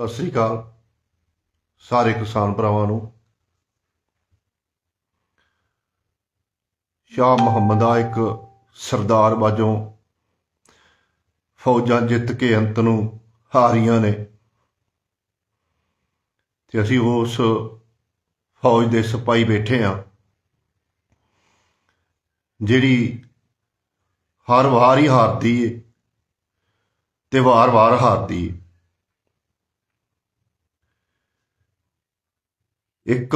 ਸਤਿ ਸ੍ਰੀ ਅਕਾਲ ਸਾਰੇ ਕਿਸਾਨ ਭਰਾਵਾਂ ਨੂੰ ਸ਼ਾ ਮੁਹੰਮਦ ਆ ਇੱਕ ਸਰਦਾਰ ਵਜੋਂ ਫੌਜਾਂ ਜਿੱਤ ਕੇ ਅੰਤ ਨੂੰ ਹਾਰੀਆਂ ਨੇ ਤੇ ਅਸੀਂ ਉਸ ਫੌਜ ਦੇ ਸਿਪਾਹੀ ਬੈਠੇ ਆ ਜਿਹੜੀ ਹਰ ਵਾਰ ਹੀ ਹਾਰਦੀ ਏ ਤੇ ਵਾਰ-ਵਾਰ ਹਾਰਦੀ ਏ ਇੱਕ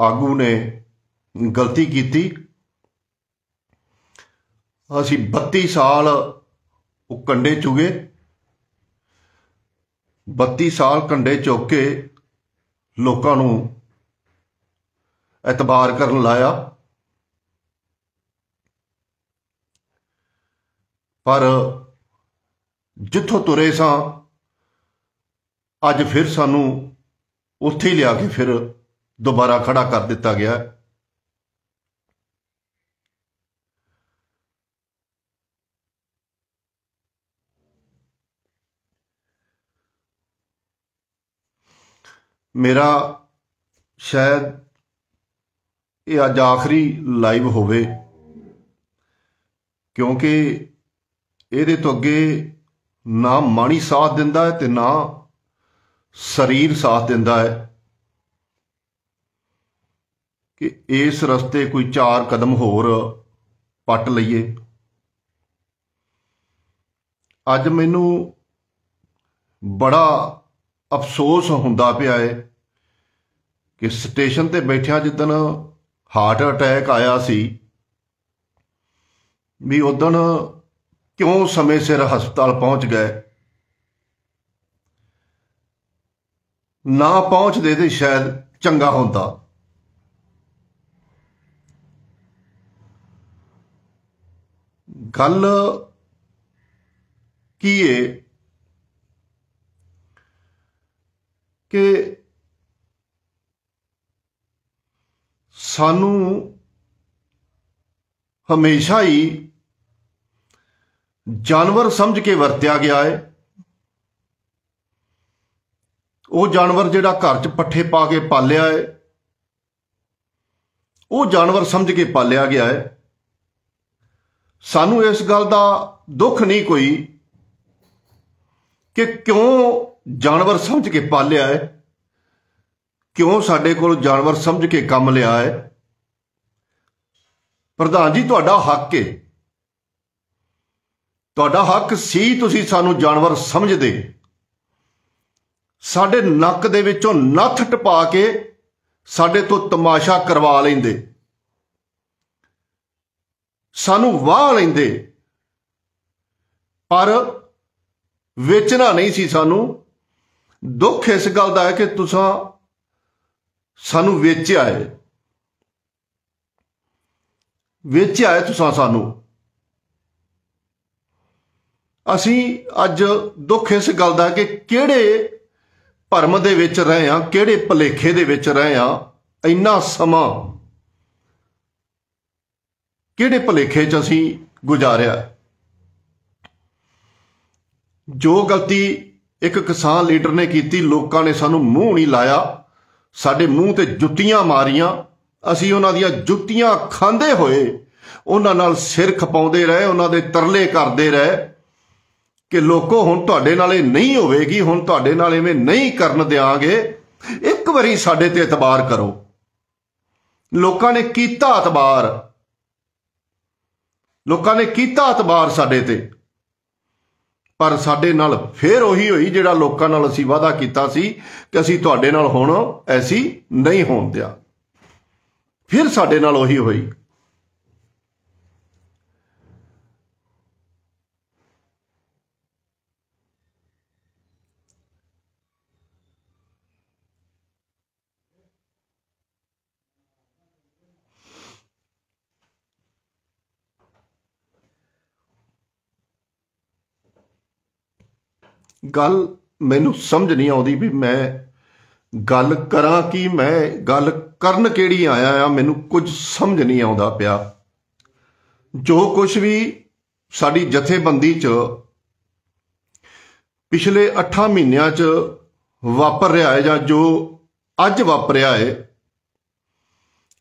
ਆਗੂ ਨੇ ਗਲਤੀ ਕੀਤੀ ਅਸੀਂ 32 ਸਾਲ ਉਹ ਕੰਡੇ ਚੁਗੇ 32 ਸਾਲ ਕੰਡੇ ਚੁੱਕ ਕੇ ਲੋਕਾਂ ਨੂੰ ਇਤਬਾਰ ਕਰਨ ਲਾਇਆ ਪਰ ਜਿੱਥੋਂ ਤੁਰੇ ਸਾਂ ਅੱਜ ਫਿਰ ਸਾਨੂੰ ਉੱਥੇ ਹੀ ਲਿਆ ਕੇ ਫਿਰ ਦੁਬਾਰਾ ਖੜਾ ਕਰ ਦਿੱਤਾ ਗਿਆ ਮੇਰਾ ਸ਼ਾਇਦ ਇਹ ਅੱਜ ਆਖਰੀ ਲਾਈਵ ਹੋਵੇ ਕਿਉਂਕਿ ਇਹਦੇ ਤੋਂ ਅੱਗੇ ਨਾ ਮਾਣੀ ਸਾਥ ਦਿੰਦਾ ਤੇ ਨਾ ਸਰੀਰ ਸਾਥ ਦਿੰਦਾ ਹੈ ਕਿ ਇਸ ਰਸਤੇ ਕੋਈ ਚਾਰ ਕਦਮ ਹੋਰ ਪੱਟ ਲਈਏ ਅੱਜ ਮੈਨੂੰ ਬੜਾ ਅਫਸੋਸ ਹੁੰਦਾ ਪਿਆ ਏ ਕਿ ਸਟੇਸ਼ਨ ਤੇ ਬੈਠਿਆ ਜਿੱਦਣ ਹਾਰਟ ਅਟੈਕ ਆਇਆ ਸੀ ਵੀ ਉਦੋਂ ਕਿਉਂ ਸਮੇਂ ਸਿਰ ਹਸਪਤਾਲ ਪਹੁੰਚ ਗਏ ਨਾ ਪਹੁੰਚਦੇ ਤੇ ਸ਼ਾਇਦ ਚੰਗਾ ਹੁੰਦਾ ਗੱਲ ਕੀ ਏ ਕਿ ਸਾਨੂੰ ਹਮੇਸ਼ਾ ਹੀ ਜਾਨਵਰ ਸਮਝ ਕੇ ਵਰਤਿਆ ਗਿਆ ਹੈ ਉਹ ਜਾਨਵਰ ਜਿਹੜਾ ਘਰ 'ਚ ਪੱਠੇ ਪਾ ਕੇ ਪਾਲਿਆ ਹੈ ਉਹ ਜਾਨਵਰ ਸਮਝ ਕੇ ਪਾਲਿਆ ਗਿਆ ਹੈ ਸਾਨੂੰ ਇਸ ਗੱਲ ਦਾ ਦੁੱਖ ਨਹੀਂ ਕੋਈ ਕਿ ਕਿਉਂ ਜਾਨਵਰ ਸਮਝ ਕੇ ਪਾਲਿਆ ਹੈ ਕਿਉਂ ਸਾਡੇ ਕੋਲ ਜਾਨਵਰ ਸਮਝ ਕੇ ਕੰਮ ਲਿਆ ਹੈ ਪ੍ਰਧਾਨ ਜੀ ਤੁਹਾਡਾ ਹੱਕ ਹੈ ਤੁਹਾਡਾ ਹੱਕ ਸੀ ਤੁਸੀਂ ਸਾਨੂੰ ਜਾਨਵਰ ਸਮਝਦੇ ਸਾਡੇ ਨੱਕ ਦੇ ਵਿੱਚੋਂ ਨੱਥ ਟਪਾ ਕੇ ਸਾਡੇ ਤੋਂ ਤਮਾਸ਼ਾ ਕਰਵਾ ਲੈਂਦੇ ਸਾਨੂੰ ਵਾਹ ਲੈਂਦੇ ਪਰ ਵੇਚਣਾ ਨਹੀਂ ਸੀ ਸਾਨੂੰ ਦੁੱਖ ਇਸ ਗੱਲ ਦਾ ਹੈ ਕਿ ਤੁਸੀਂ ਸਾਨੂੰ ਵੇਚਿਆ ਹੈ ਵੇਚਿਆ ਹੈ ਤੁਸੀਂ ਸਾਨੂੰ ਅਸੀਂ ਅੱਜ ਦੁੱਖ ਇਸ ਗੱਲ ਦਾ ਕਿ ਕਿਹੜੇ ਭਰਮ ਦੇ ਵਿੱਚ ਰਹੇ ਆ ਕਿਹੜੇ ਭਲੇਖੇ ਦੇ ਵਿੱਚ ਰਹੇ ਆ ਇੰਨਾ ਸਮਾਂ ਕਿਹੜੇ ਭਲੇਖੇ 'ਚ ਅਸੀਂ ਗੁਜ਼ਾਰਿਆ ਜੋ ਗਲਤੀ ਇੱਕ ਕਿਸਾਨ ਲੀਡਰ ਨੇ ਕੀਤੀ ਲੋਕਾਂ ਨੇ ਸਾਨੂੰ ਮੂੰਹ ਨਹੀਂ ਲਾਇਆ ਸਾਡੇ ਮੂੰਹ ਤੇ ਜੁੱਤੀਆਂ ਮਾਰੀਆਂ ਅਸੀਂ ਉਹਨਾਂ ਦੀਆਂ ਜੁੱਤੀਆਂ ਖਾਂਦੇ ਹੋਏ ਉਹਨਾਂ ਨਾਲ ਸਿਰ ਖਪਾਉਂਦੇ ਰਹੇ ਉਹਨਾਂ ਦੇ ਤਰਲੇ ਕਰਦੇ ਰਹੇ ਕਿ ਲੋਕੋ ਹੁਣ ਤੁਹਾਡੇ ਨਾਲ ਇਹ ਨਹੀਂ ਹੋਵੇਗੀ ਹੁਣ ਤੁਹਾਡੇ ਨਾਲ ਐਵੇਂ ਨਹੀਂ ਕਰਨ ਦਿਆਂਗੇ ਇੱਕ ਵਾਰੀ ਸਾਡੇ ਤੇ ਇਤਬਾਰ ਕਰੋ ਲੋਕਾਂ ਨੇ ਕੀਤਾ ਇਤਬਾਰ ਲੋਕਾਂ ਨੇ ਕੀਤਾ ਇਤਬਾਰ ਸਾਡੇ ਤੇ ਪਰ ਸਾਡੇ ਨਾਲ ਫੇਰ ਉਹੀ ਹੋਈ ਜਿਹੜਾ ਲੋਕਾਂ ਨਾਲ ਅਸੀਂ ਵਾਅਦਾ ਕੀਤਾ ਸੀ ਕਿ ਅਸੀਂ ਤੁਹਾਡੇ ਨਾਲ ਹੁਣ ਐਸੀ ਨਹੀਂ ਹੋਣ ਦਿਆ ਫਿਰ ਸਾਡੇ ਨਾਲ ਉਹੀ ਹੋਈ ਗੱਲ ਮੈਨੂੰ ਸਮਝ ਨਹੀਂ ਆਉਂਦੀ ਵੀ ਮੈਂ ਗੱਲ ਕਰਾਂ ਕਿ ਮੈਂ ਗੱਲ ਕਰਨ ਕਿਹੜੀ ਆਇਆ ਆ ਮੈਨੂੰ ਕੁਝ ਸਮਝ ਨਹੀਂ ਆਉਂਦਾ ਪਿਆ ਜੋ ਕੁਝ ਵੀ ਸਾਡੀ ਜਥੇਬੰਦੀ 'ਚ ਪਿਛਲੇ 8 ਮਹੀਨਿਆਂ 'ਚ ਵਾਪਰ ਰਿਹਾ ਹੈ ਜਾਂ ਜੋ ਅੱਜ ਵਾਪਰਿਆ ਹੈ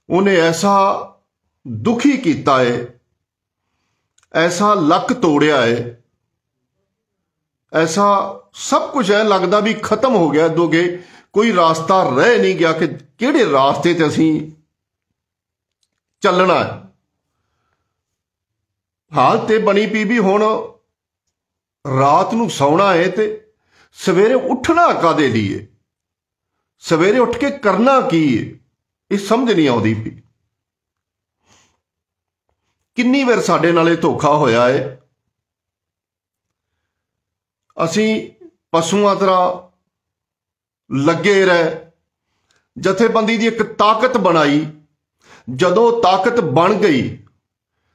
ਉਹਨੇ ਐਸਾ ਦੁਖੀ ਕੀਤਾ ਹੈ ਐਸਾ ਲੱਕ ਤੋੜਿਆ ਹੈ ਐਸਾ ਸਭ ਕੁਝ ਹੈ ਲੱਗਦਾ ਵੀ ਖਤਮ ਹੋ ਗਿਆ ਦੋਗੇ ਕੋਈ ਰਾਸਤਾ ਰਹਿ ਨਹੀਂ ਗਿਆ ਕਿ ਕਿਹੜੇ ਰਾਸਤੇ ਤੇ ਅਸੀਂ ਚੱਲਣਾ ਹੈ ਹਾਲ ਤੇ ਬਣੀ ਪੀ ਵੀ ਹੁਣ ਰਾਤ ਨੂੰ ਸੌਣਾ ਹੈ ਤੇ ਸਵੇਰੇ ਉੱਠਣਾ ਕਾਦੇ ਲਈ ਹੈ ਸਵੇਰੇ ਉੱਠ ਕੇ ਕਰਨਾ ਕੀ ਹੈ ਇਹ ਸਮਝ ਨਹੀਂ ਆਉਂਦੀ ਵੀ ਕਿੰਨੀ ਵਾਰ ਸਾਡੇ ਨਾਲ ਇਹ ਧੋਖਾ ਹੋਇਆ ਹੈ ਅਸੀਂ ਪਸ਼ੂਆਂ ਤਰ੍ਹਾਂ ਲੱਗੇ ਰਹਿ ਜਥੇਬੰਦੀ ਦੀ ਇੱਕ ਤਾਕਤ ਬਣਾਈ ਜਦੋਂ ਤਾਕਤ ਬਣ ਗਈ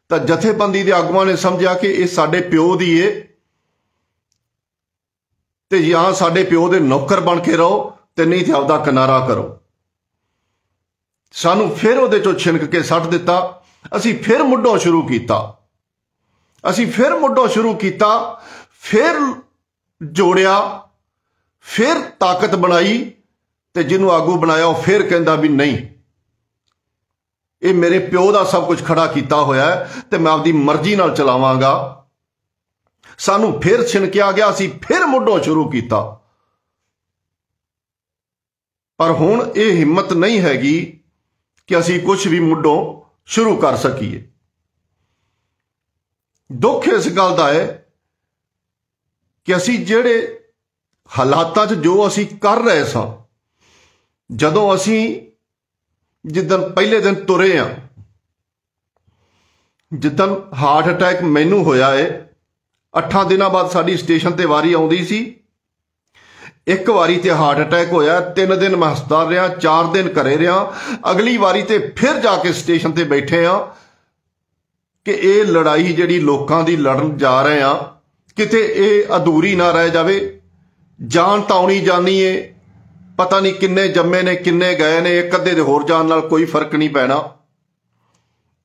ਤਾਂ ਜਥੇਬੰਦੀ ਦੇ ਆਗੂਆਂ ਨੇ ਸਮਝਿਆ ਕਿ ਇਹ ਸਾਡੇ ਪਿਓ ਦੀ ਏ ਤੇ ਜਾਂ ਸਾਡੇ ਪਿਓ ਦੇ ਨੌਕਰ ਬਣ ਕੇ ਰਹੋ ਤੇ ਨਹੀਂ ਤੇ ਆਪਦਾ ਕਿਨਾਰਾ ਕਰੋ ਸਾਨੂੰ ਫਿਰ ਉਹਦੇ ਚੋਂ ਛਿਨਕ ਕੇ ਸੱਟ ਦਿੱਤਾ ਅਸੀਂ ਫਿਰ ਮੁੱਢੋਂ ਸ਼ੁਰੂ ਕੀਤਾ ਅਸੀਂ ਫਿਰ ਮੁੱਢੋਂ ਸ਼ੁਰੂ ਕੀਤਾ ਫਿਰ ਜੋੜਿਆ ਫਿਰ ਤਾਕਤ ਬਣਾਈ ਤੇ ਜਿਹਨੂੰ ਆਗੂ ਬਣਾਇਆ ਉਹ ਫਿਰ ਕਹਿੰਦਾ ਵੀ ਨਹੀਂ ਇਹ ਮੇਰੇ ਪਿਓ ਦਾ ਸਭ ਕੁਝ ਖੜਾ ਕੀਤਾ ਹੋਇਆ ਤੇ ਮੈਂ ਆਪਦੀ ਮਰਜ਼ੀ ਨਾਲ ਚਲਾਵਾਂਗਾ ਸਾਨੂੰ ਫਿਰ ਛਿਣਕਿਆ ਗਿਆ ਅਸੀਂ ਫਿਰ ਮੁੱਢੋਂ ਸ਼ੁਰੂ ਕੀਤਾ ਪਰ ਹੁਣ ਇਹ ਹਿੰਮਤ ਨਹੀਂ ਹੈਗੀ ਕਿ ਅਸੀਂ ਕੁਝ ਵੀ ਮੁੱਢੋਂ ਸ਼ੁਰੂ ਕਰ ਸਕੀਏ ਦੁੱਖ ਇਸ ਗੱਲ ਦਾ ਹੈ ਕਿ ਅਸੀਂ ਜਿਹੜੇ ਹਾਲਾਤਾਂ 'ਚ ਜੋ ਅਸੀਂ ਕਰ ਰਹੇ ਸਾਂ ਜਦੋਂ ਅਸੀਂ ਜਿੱਦਨ ਪਹਿਲੇ ਦਿਨ ਤੁਰੇ ਆ ਜਿੱਦਨ ਹਾਰਟ ਅਟੈਕ ਮੈਨੂੰ ਹੋਇਆ ਏ 8 ਦਿਨਾਂ ਬਾਅਦ ਸਾਡੀ ਸਟੇਸ਼ਨ ਤੇ ਵਾਰੀ ਆਉਂਦੀ ਸੀ ਇੱਕ ਵਾਰੀ ਤੇ ਹਾਰਟ ਅਟੈਕ ਹੋਇਆ 3 ਦਿਨ ਮੈਂ ਹਸਪਤਾਲ ਰਿਹਾ 4 ਦਿਨ ਘਰੇ ਰਿਹਾ ਅਗਲੀ ਵਾਰੀ ਤੇ ਫਿਰ ਜਾ ਕੇ ਸਟੇਸ਼ਨ ਤੇ ਬੈਠੇ ਆ ਕਿ ਇਹ ਲੜਾਈ ਜਿਹੜੀ ਲੋਕਾਂ ਦੀ ਲੜਨ ਜਾ ਰਹੇ ਆ ਕਿਤੇ ਇਹ ਅਧੂਰੀ ਨਾ ਰਹਿ ਜਾਵੇ ਜਾਨ ਤਾਉਣੀ ਜਾਨੀ ਏ ਪਤਾ ਨਹੀਂ ਕਿੰਨੇ ਜੰਮੇ ਨੇ ਕਿੰਨੇ ਗਏ ਨੇ ਇੱਕ ਅੱਧੇ ਦੇ ਹੋਰ ਜਾਣ ਨਾਲ ਕੋਈ ਫਰਕ ਨਹੀਂ ਪੈਣਾ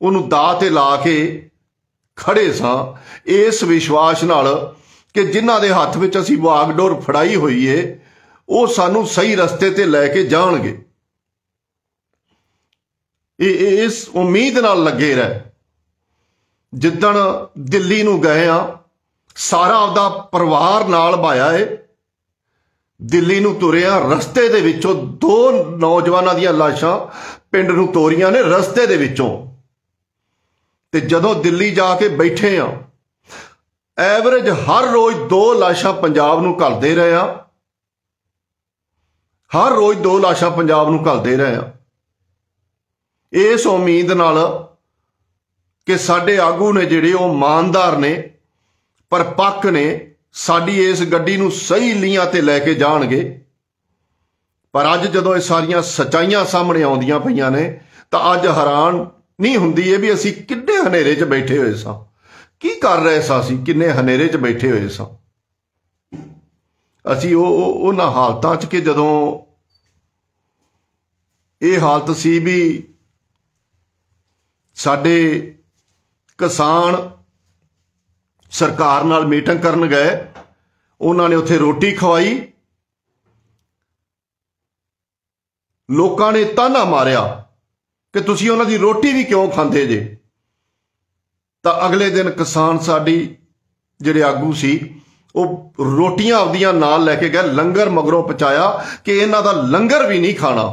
ਉਹਨੂੰ ਦਾ ਤੇ ਲਾ ਕੇ ਖੜੇ ਸਾਂ ਇਸ ਵਿਸ਼ਵਾਸ ਨਾਲ ਕਿ ਜਿਨ੍ਹਾਂ ਦੇ ਹੱਥ ਵਿੱਚ ਅਸੀਂ ਡੋਰ ਫੜਾਈ ਹੋਈ ਏ ਉਹ ਸਾਨੂੰ ਸਹੀ ਰਸਤੇ ਤੇ ਲੈ ਕੇ ਜਾਣਗੇ ਇਹ ਇਸ ਉਮੀਦ ਨਾਲ ਲੱਗੇ ਰਹਿ ਜਿੱਦਣ ਦਿੱਲੀ ਨੂੰ ਗਏ ਆ ਸਾਰਾ ਆਪਦਾ ਪਰਿਵਾਰ ਨਾਲ ਭਾਇਆ ਏ ਦਿੱਲੀ ਨੂੰ ਤੁਰਿਆ ਰਸਤੇ ਦੇ ਵਿੱਚੋਂ ਦੋ ਨੌਜਵਾਨਾਂ ਦੀਆਂ ਲਾਸ਼ਾਂ ਪਿੰਡ ਨੂੰ ਤੋਰੀਆਂ ਨੇ ਰਸਤੇ ਦੇ ਵਿੱਚੋਂ ਤੇ ਜਦੋਂ ਦਿੱਲੀ ਜਾ ਕੇ ਬੈਠੇ ਆ ਐਵਰੇਜ ਹਰ ਰੋਜ਼ ਦੋ ਲਾਸ਼ਾਂ ਪੰਜਾਬ ਨੂੰ ਘਲਦੇ ਰਹੇ ਆ ਹਰ ਰੋਜ਼ ਦੋ ਲਾਸ਼ਾਂ ਪੰਜਾਬ ਨੂੰ ਘਲਦੇ ਰਹੇ ਆ ਇਸ ਉਮੀਦ ਨਾਲ ਕਿ ਸਾਡੇ ਆਗੂ ਨੇ ਜਿਹੜੇ ਉਹ ਇਮਾਨਦਾਰ ਨੇ ਪਰ ਪੱਕ ਨੇ ਸਾਡੀ ਇਸ ਗੱਡੀ ਨੂੰ ਸਹੀ ਲੀਆਂ ਤੇ ਲੈ ਕੇ ਜਾਣਗੇ ਪਰ ਅੱਜ ਜਦੋਂ ਇਹ ਸਾਰੀਆਂ ਸਚਾਈਆਂ ਸਾਹਮਣੇ ਆਉਂਦੀਆਂ ਪਈਆਂ ਨੇ ਤਾਂ ਅੱਜ ਹੈਰਾਨ ਨਹੀਂ ਹੁੰਦੀ ਇਹ ਵੀ ਅਸੀਂ ਕਿੰਨੇ ਹਨੇਰੇ 'ਚ ਬੈਠੇ ਹੋਏ ਸਾਂ ਕੀ ਕਰ ਰਹੇ ਸਾਂ ਅਸੀਂ ਕਿੰਨੇ ਹਨੇਰੇ 'ਚ ਬੈਠੇ ਹੋਏ ਸਾਂ ਅਸੀਂ ਉਹ ਉਹਨਾਂ ਹਾਲਤਾਂ 'ਚ ਕਿ ਜਦੋਂ ਇਹ ਹਾਲਤ ਸੀ ਵੀ ਸਾਡੇ ਕਿਸਾਨ ਸਰਕਾਰ ਨਾਲ ਮੀਟਿੰਗ ਕਰਨ ਗਏ ਉਹਨਾਂ ਨੇ ਉੱਥੇ ਰੋਟੀ ਖਵਾਈ ਲੋਕਾਂ ਨੇ ਤਾਨਾ ਮਾਰਿਆ ਕਿ ਤੁਸੀਂ ਉਹਨਾਂ ਦੀ ਰੋਟੀ ਵੀ ਕਿਉਂ ਖਾਂਦੇ ਜੇ ਤਾਂ ਅਗਲੇ ਦਿਨ ਕਿਸਾਨ ਸਾਡੀ ਜਿਹੜੇ ਆਗੂ ਸੀ ਉਹ ਰੋਟੀਆਂ ਆਪਦੀਆਂ ਨਾਲ ਲੈ ਕੇ ਗਏ ਲੰਗਰ ਮਗਰੋਂ ਪਚਾਇਆ ਕਿ ਇਹਨਾਂ ਦਾ ਲੰਗਰ ਵੀ ਨਹੀਂ ਖਾਣਾ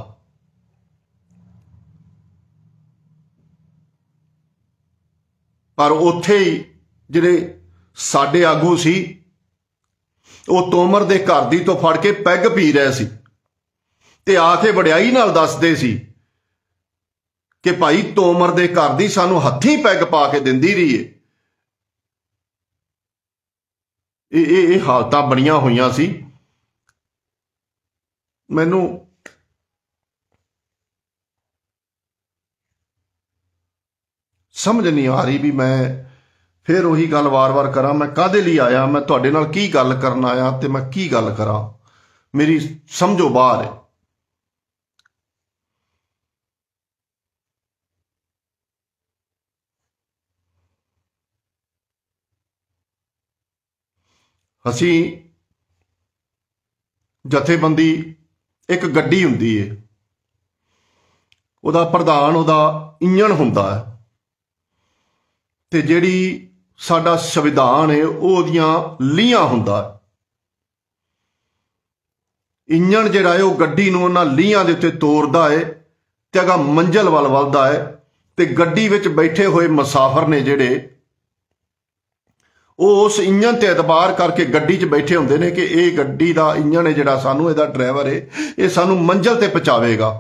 ਪਰ ਉੱਥੇ ਹੀ ਜਿਹੜੇ ਸਾਡੇ ਆਗੂ ਸੀ ਉਹ ਤੋਮਰ ਦੇ ਘਰ ਦੀ ਤੋਂ ਫੜ ਕੇ ਪੈਗ ਪੀ ਰਿਹਾ ਸੀ ਤੇ ਆ ਕੇ ਵਡਿਆਈ ਨਾਲ ਦੱਸਦੇ ਸੀ ਕਿ ਭਾਈ ਤੋਮਰ ਦੇ ਘਰ ਦੀ ਸਾਨੂੰ ਹੱਥੀ ਪੈਗ ਪਾ ਕੇ ਦਿੰਦੀ ਰਹੀ ਏ ਇਹ ਇਹ ਇਹ ਹਾਲਤਾਂ ਬਣੀਆਂ ਹੋਈਆਂ ਸੀ ਮੈਨੂੰ ਸਮਝ ਨਹੀਂ ਆ ਰਹੀ ਵੀ ਮੈਂ ਫਿਰ ਉਹੀ ਗੱਲ ਵਾਰ-ਵਾਰ ਕਰਾਂ ਮੈਂ ਕਾਦੇ ਲਈ ਆਇਆ ਮੈਂ ਤੁਹਾਡੇ ਨਾਲ ਕੀ ਗੱਲ ਕਰਨ ਆਇਆ ਤੇ ਮੈਂ ਕੀ ਗੱਲ ਕਰਾਂ ਮੇਰੀ ਸਮਝੋ ਬਾਹਰ ਹੈ ਅਸੀਂ ਜਥੇਬੰਦੀ ਇੱਕ ਗੱਡੀ ਹੁੰਦੀ ਏ ਉਹਦਾ ਪ੍ਰਧਾਨ ਉਹਦਾ ਇੰਜਣ ਹੁੰਦਾ ਹੈ ਤੇ ਜਿਹੜੀ ਸਾਡਾ ਸੰਵਿਧਾਨ ਹੈ ਉਹ ਉਹਦੀਆਂ ਲੀਆਂ ਹੁੰਦਾ ਇੰਜਣ ਜਿਹੜਾ ਹੈ ਉਹ ਗੱਡੀ ਨੂੰ ਉਹਨਾਂ ਲੀਆਂ ਦੇ ਉੱਤੇ ਤੋਰਦਾ ਹੈ ਤੇ ਅਗਾ ਮੰਜ਼ਲ ਵੱਲ ਵੱਧਦਾ ਹੈ ਤੇ ਗੱਡੀ ਵਿੱਚ ਬੈਠੇ ਹੋਏ ਮੁਸਾਫਰ ਨੇ ਜਿਹੜੇ ਉਹ ਉਸ ਇੰਜਣ ਤੇ ਇਤਬਾਰ ਕਰਕੇ ਗੱਡੀ 'ਚ ਬੈਠੇ ਹੁੰਦੇ ਨੇ ਕਿ ਇਹ ਗੱਡੀ ਦਾ ਇੰਜਣ ਹੈ ਜਿਹੜਾ ਸਾਨੂੰ ਇਹਦਾ ਡਰਾਈਵਰ ਹੈ ਇਹ ਸਾਨੂੰ ਮੰਜ਼ਲ ਤੇ ਪਹੁੰਚਾਵੇਗਾ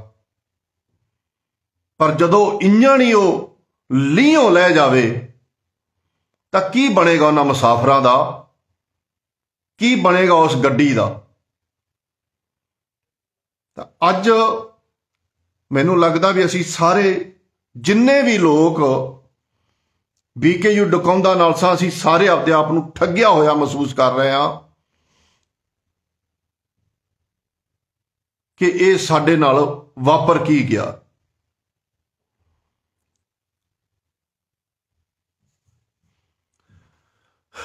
ਪਰ ਜਦੋਂ ਇੰਜਣ ਹੀ ਉਹ ਲੀਹੋਂ ਲੈ ਜਾਵੇ ਤਾਂ ਕੀ ਬਣੇਗਾ ਉਹਨਾਂ ਮੁਸਾਫਰਾਂ ਦਾ ਕੀ ਬਣੇਗਾ ਉਸ ਗੱਡੀ ਦਾ ਤਾਂ ਅੱਜ ਮੈਨੂੰ ਲੱਗਦਾ ਵੀ ਅਸੀਂ ਸਾਰੇ ਜਿੰਨੇ ਵੀ ਲੋਕ ਬੀਕੇਯੂ ਨਾਲ ਸਾ ਅਸੀਂ ਸਾਰੇ ਆਪਦੇ ਆਪ ਨੂੰ ਠੱਗਿਆ ਹੋਇਆ ਮਹਿਸੂਸ ਕਰ ਰਹੇ ਹਾਂ ਕਿ ਇਹ ਸਾਡੇ ਨਾਲ ਵਾਪਰ ਕੀ ਗਿਆ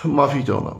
ma vita não.